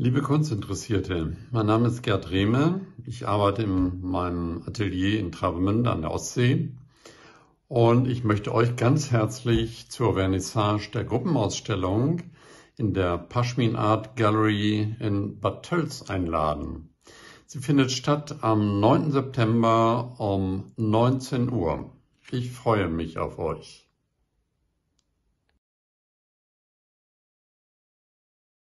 Liebe Kunstinteressierte, mein Name ist Gerd Rehme. Ich arbeite in meinem Atelier in Travemünde an der Ostsee und ich möchte euch ganz herzlich zur Vernissage der Gruppenausstellung in der Paschmin Art Gallery in Bad Tölz einladen. Sie findet statt am 9. September um 19 Uhr. Ich freue mich auf euch.